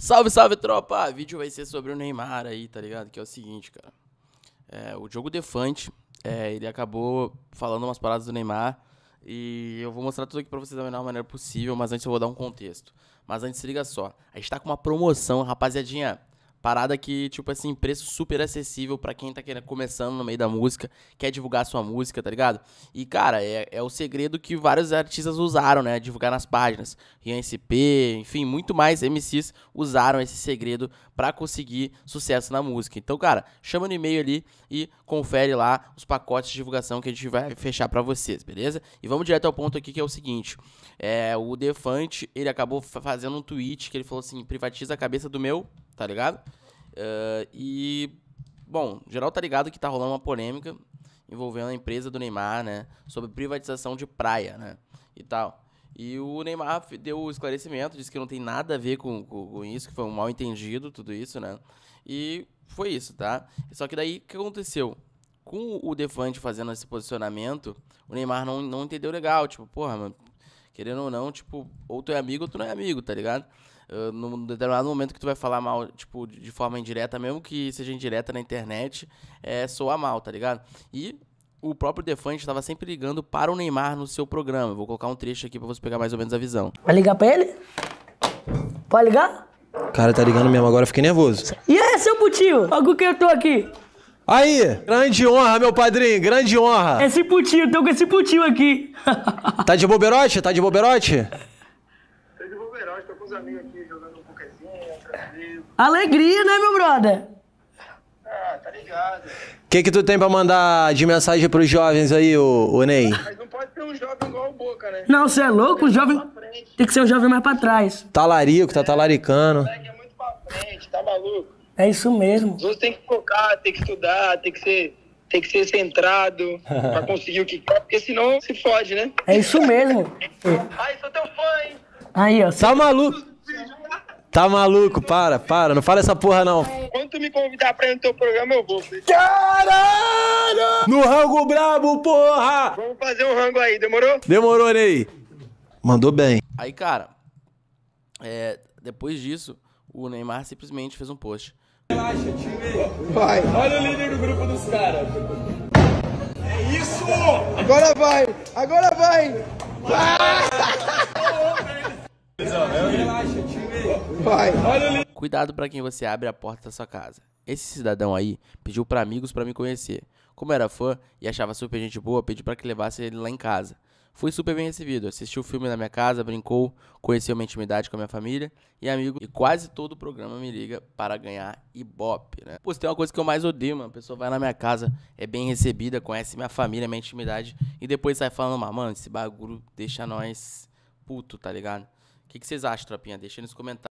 Salve, salve, tropa! O ah, vídeo vai ser sobre o Neymar aí, tá ligado? Que é o seguinte, cara. É, o Diogo Defante, é, ele acabou falando umas paradas do Neymar. E eu vou mostrar tudo aqui pra vocês da melhor maneira possível, mas antes eu vou dar um contexto. Mas antes, se liga só. A gente tá com uma promoção, rapaziadinha. Parada que, tipo assim, preço super acessível para quem tá querendo, começando no meio da música, quer divulgar sua música, tá ligado? E, cara, é, é o segredo que vários artistas usaram, né? Divulgar nas páginas. Rian SP, enfim, muito mais MCs usaram esse segredo para conseguir sucesso na música. Então, cara, chama no e-mail ali e confere lá os pacotes de divulgação que a gente vai fechar para vocês, beleza? E vamos direto ao ponto aqui que é o seguinte: é, o Defante, ele acabou fazendo um tweet que ele falou assim: privatiza a cabeça do meu tá ligado? Uh, e, bom, geral tá ligado que tá rolando uma polêmica envolvendo a empresa do Neymar, né? Sobre privatização de praia, né? E tal. E o Neymar deu o esclarecimento, disse que não tem nada a ver com, com, com, isso, que foi um mal entendido, tudo isso, né? E foi isso, tá? Só que daí o que aconteceu? Com o Defante fazendo esse posicionamento, o Neymar não, não entendeu legal. Tipo, porra, mano, querendo ou não, tipo, ou tu é amigo ou tu não é amigo, tá ligado? Uh, num determinado momento que tu vai falar mal, tipo, de forma indireta, mesmo que seja indireta na internet, é soar mal, tá ligado? E o próprio Defante estava sempre ligando para o Neymar no seu programa. vou colocar um trecho aqui para você pegar mais ou menos a visão. Vai ligar para ele? Pode ligar? Cara, tá ligando mesmo agora, fiquei nervoso. E aí, seu putinho? Olha com quem eu tô aqui. Aí, grande honra, meu padrinho, grande honra. Esse putinho, tô com esse putinho aqui. tá de boberote? Tá de boberote? Tô de boberote, tô com os amigos aqui jogando um pokezinho, tranquilo. Alegria, né, meu brother? Ah, tá ligado. O que que tu tem pra mandar de mensagem pros jovens aí, o, o Ney? Mas não pode ser um jovem igual o Boca, né? Não, você é louco? Um jovem... Tá tem que ser um jovem mais pra trás. Talarico, tá, talaricando. é, talaricando. O é muito pra frente, tá maluco? É isso mesmo. Você tem que focar, tem que estudar, tem que ser tem que ser centrado para conseguir o que quer, porque senão se fode, né? É isso mesmo. Ai, sou teu fã, hein? Aí, ó. Tá maluco? Tá maluco, para, para, não fala essa porra não. Quando tu me convidar pra ir no teu programa, eu vou. Caralho! No rango brabo, porra! Vamos fazer um rango aí, demorou? Demorou, Ney. Mandou bem. Aí, cara, é, depois disso, o Neymar simplesmente fez um post. Relaxa, time. Vai. Olha o líder do grupo dos caras. É isso! Agora vai! Agora vai! Vai! Relaxa, time. Vai. Olha o líder. Cuidado para quem você abre a porta da sua casa. Esse cidadão aí pediu para amigos para me conhecer. Como era fã e achava super gente boa, pedi para que levasse ele lá em casa. Fui super bem recebido, assisti o filme na minha casa, brincou, conheceu minha intimidade com a minha família e amigo, e quase todo o programa me liga para ganhar Ibope, né? Pô, se tem uma coisa que eu mais odeio, mano, a pessoa vai na minha casa, é bem recebida, conhece minha família, minha intimidade, e depois sai falando, mano, esse bagulho deixa nós puto, tá ligado? O que, que vocês acham, tropinha? Deixa nos comentários.